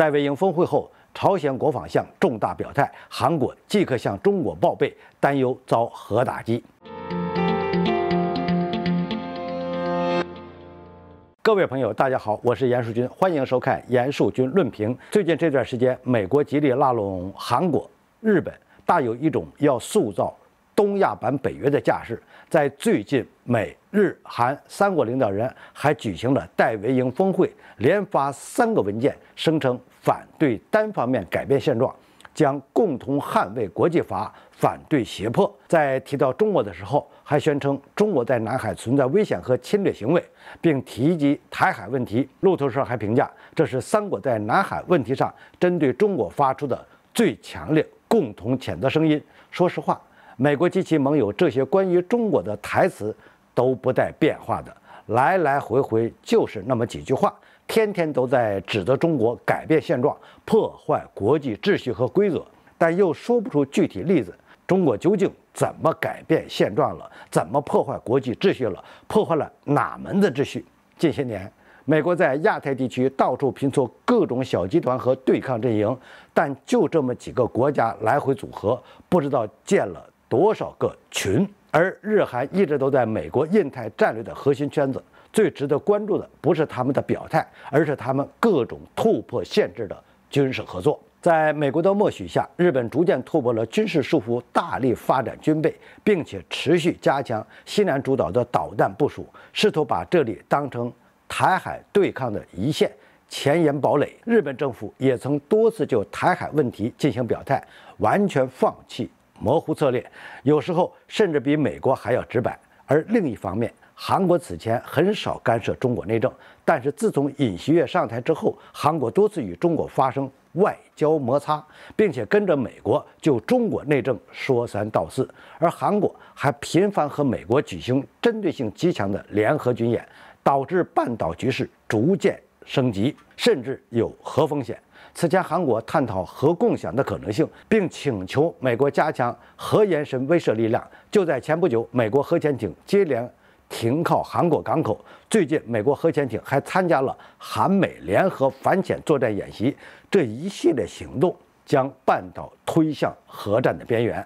戴维营峰会后，朝鲜国防向重大表态，韩国即刻向中国报备，担忧遭核打击。各位朋友，大家好，我是严树军，欢迎收看严树军论评。最近这段时间，美国极力拉拢韩国、日本，大有一种要塑造。东亚版北约的架势，在最近美日韩三国领导人还举行了戴维营峰会，连发三个文件，声称反对单方面改变现状，将共同捍卫国际法，反对胁迫。在提到中国的时候，还宣称中国在南海存在危险和侵略行为，并提及台海问题。路透社还评价，这是三国在南海问题上针对中国发出的最强烈共同谴责声音。说实话。美国及其盟友这些关于中国的台词都不带变化的，来来回回就是那么几句话，天天都在指责中国改变现状、破坏国际秩序和规则，但又说不出具体例子。中国究竟怎么改变现状了？怎么破坏国际秩序了？破坏了哪门子秩序？近些年，美国在亚太地区到处拼凑各种小集团和对抗阵营，但就这么几个国家来回组合，不知道建了。多少个群？而日韩一直都在美国印太战略的核心圈子。最值得关注的不是他们的表态，而是他们各种突破限制的军事合作。在美国的默许下，日本逐渐突破了军事束缚，大力发展军备，并且持续加强西南主导的导弹部署，试图把这里当成台海对抗的一线前沿堡垒。日本政府也曾多次就台海问题进行表态，完全放弃。模糊策略，有时候甚至比美国还要直白。而另一方面，韩国此前很少干涉中国内政，但是自从尹锡悦上台之后，韩国多次与中国发生外交摩擦，并且跟着美国就中国内政说三道四。而韩国还频繁和美国举行针对性极强的联合军演，导致半岛局势逐渐。升级甚至有核风险。此前，韩国探讨核共享的可能性，并请求美国加强核延伸威慑力量。就在前不久，美国核潜艇接连停靠韩国港口。最近，美国核潜艇还参加了韩美联合反潜作战演习。这一系列行动将半岛推向核战的边缘。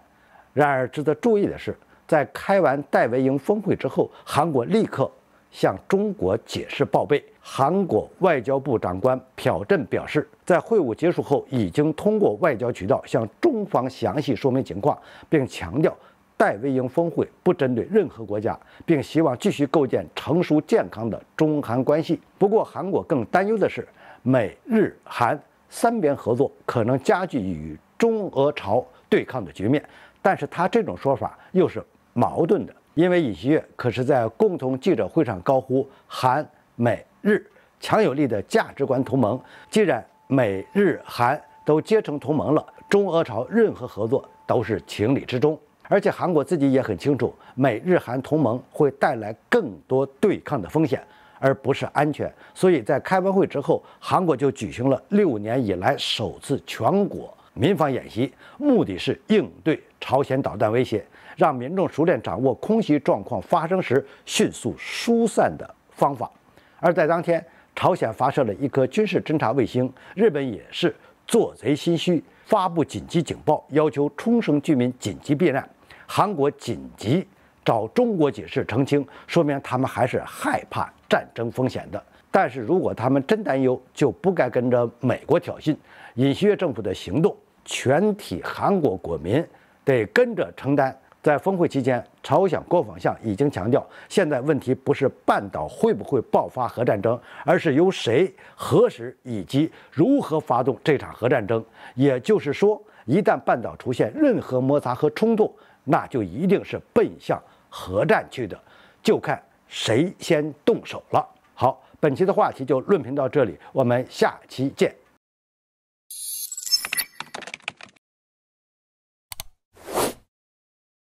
然而，值得注意的是，在开完戴维营峰会之后，韩国立刻。向中国解释报备。韩国外交部长官朴振表示，在会晤结束后，已经通过外交渠道向中方详细说明情况，并强调戴维营峰会不针对任何国家，并希望继续构建成熟健康的中韩关系。不过，韩国更担忧的是，美日韩三边合作可能加剧与中俄朝对抗的局面。但是他这种说法又是矛盾的。因为尹锡悦可是在共同记者会上高呼“韩美日强有力的价值观同盟”。既然美日韩都结成同盟了，中俄朝任何合作都是情理之中。而且韩国自己也很清楚，美日韩同盟会带来更多对抗的风险，而不是安全。所以在开完会之后，韩国就举行了六年以来首次全国民防演习，目的是应对。朝鲜导弹威胁，让民众熟练掌握空袭状况发生时迅速疏散的方法。而在当天，朝鲜发射了一颗军事侦察卫星，日本也是做贼心虚，发布紧急警报，要求冲绳居民紧急避难。韩国紧急找中国解释澄清，说明他们还是害怕战争风险的。但是如果他们真担忧，就不该跟着美国挑衅，尹锡悦政府的行动，全体韩国国民。得跟着承担。在峰会期间，朝鲜国防相已经强调，现在问题不是半岛会不会爆发核战争，而是由谁、何时以及如何发动这场核战争。也就是说，一旦半岛出现任何摩擦和冲突，那就一定是奔向核战去的，就看谁先动手了。好，本期的话题就论评到这里，我们下期见。